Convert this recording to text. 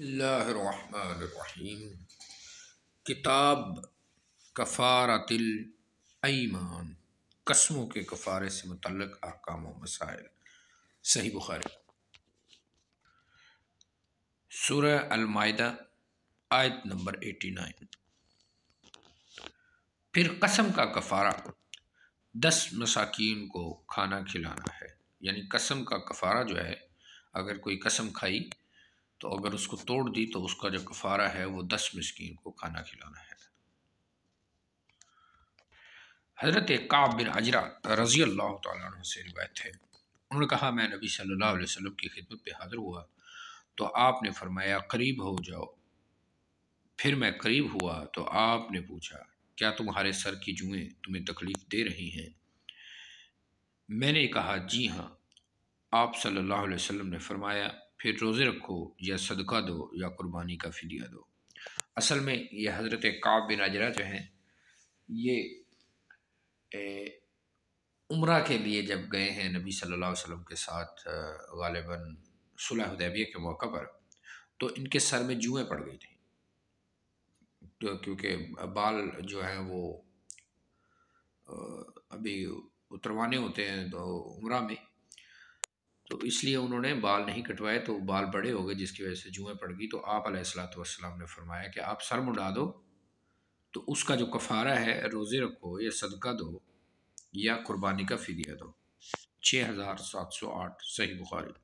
बसमीम किताब कफ़ारतिल ईमान कस्मों के कफ़ारे से मतलब अहकाम मसाइल सही बुखारी सुर अलमायदा आयत नंबर एटी नाइन फिर कसम का कफ़ारा दस मसाकिन को खाना खिलाना है यानी कसम का कफ़ारा जो है अगर कोई कसम खाई तो अगर उसको तोड़ दी तो उसका जो कफ़ारा है वो दस मस्किन को खाना खिलाना है हज़रत काब बिन अजरा रज़ी अल्लाह तु से रिवायत है उन्होंने कहा मैं नबी सल्लल्लाहु अलैहि वसल्लम की खिदमत पे हाज़िर हुआ तो आपने फरमाया करीब हो जाओ फिर मैं करीब हुआ तो आपने पूछा क्या तुम्हारे सर की जुएँ तुम्हें तकलीफ़ दे रही हैं मैंने कहा जी हाँ आप सल्लल्लाहु अलैहि वसल्लम ने फरमाया फिर रोज़े रखो या सदका दो या कुर्बानी का फिदिया दो असल में ये हज़रत काब बिन अजरा जो हैं ये उम्र के लिए जब गए हैं नबी सल्लल्लाहु अलैहि वसल्लम के साथ गालिबा सुलह उदैबिया के मौके पर तो इनके सर में जुएँ पड़ गई थी तो क्योंकि बाल जो हैं वो अभी उतरवाने होते हैं तो उम्र में तो इसलिए उन्होंने बाल नहीं कटवाए तो बाल बड़े हो गए जिसकी वजह से जुएँ पड़ गई तो आप अलैहिस्सलाम ने फरमाया कि आप सर मुंडा दो तो उसका जो कफ़ारा है रोज़े रखो या सदका दो या कुर्बानी का फ़िदिया दो छः हज़ार सात सौ आठ सही बुखारी